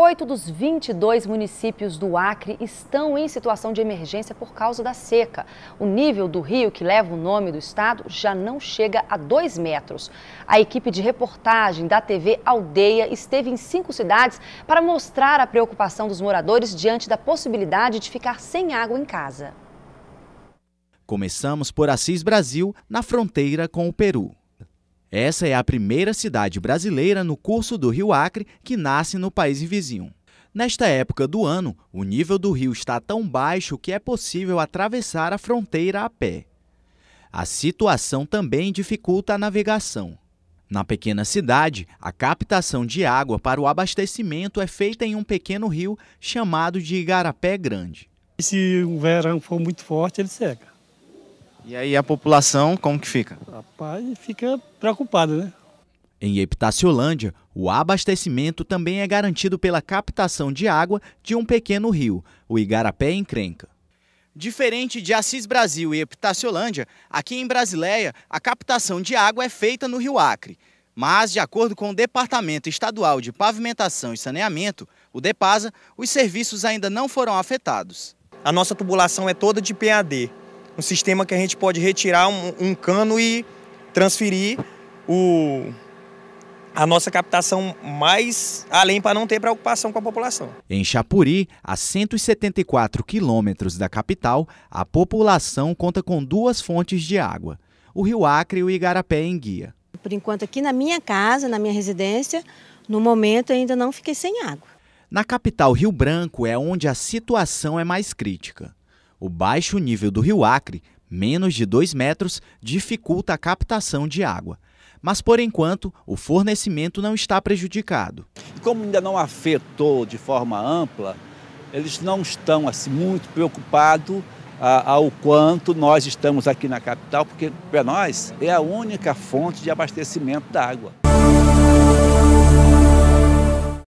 Oito dos 22 municípios do Acre estão em situação de emergência por causa da seca. O nível do rio que leva o nome do estado já não chega a dois metros. A equipe de reportagem da TV Aldeia esteve em cinco cidades para mostrar a preocupação dos moradores diante da possibilidade de ficar sem água em casa. Começamos por Assis Brasil, na fronteira com o Peru. Essa é a primeira cidade brasileira no curso do rio Acre que nasce no país vizinho. Nesta época do ano, o nível do rio está tão baixo que é possível atravessar a fronteira a pé. A situação também dificulta a navegação. Na pequena cidade, a captação de água para o abastecimento é feita em um pequeno rio chamado de Igarapé Grande. Se o verão for muito forte, ele seca. E aí a população, como que fica? Rapaz, fica preocupada, né? Em Epitaciolândia, o abastecimento também é garantido pela captação de água de um pequeno rio, o Igarapé Encrenca. Diferente de Assis Brasil e Epitaciolândia, aqui em Brasileia, a captação de água é feita no Rio Acre. Mas, de acordo com o Departamento Estadual de Pavimentação e Saneamento, o DEPASA, os serviços ainda não foram afetados. A nossa tubulação é toda de PAD, um sistema que a gente pode retirar um, um cano e transferir o, a nossa captação mais além para não ter preocupação com a população. Em Chapuri, a 174 quilômetros da capital, a população conta com duas fontes de água, o Rio Acre e o Igarapé em Guia. Por enquanto, aqui na minha casa, na minha residência, no momento ainda não fiquei sem água. Na capital Rio Branco é onde a situação é mais crítica. O baixo nível do rio Acre, menos de 2 metros, dificulta a captação de água. Mas, por enquanto, o fornecimento não está prejudicado. Como ainda não afetou de forma ampla, eles não estão assim, muito preocupados ao quanto nós estamos aqui na capital, porque para nós é a única fonte de abastecimento da água.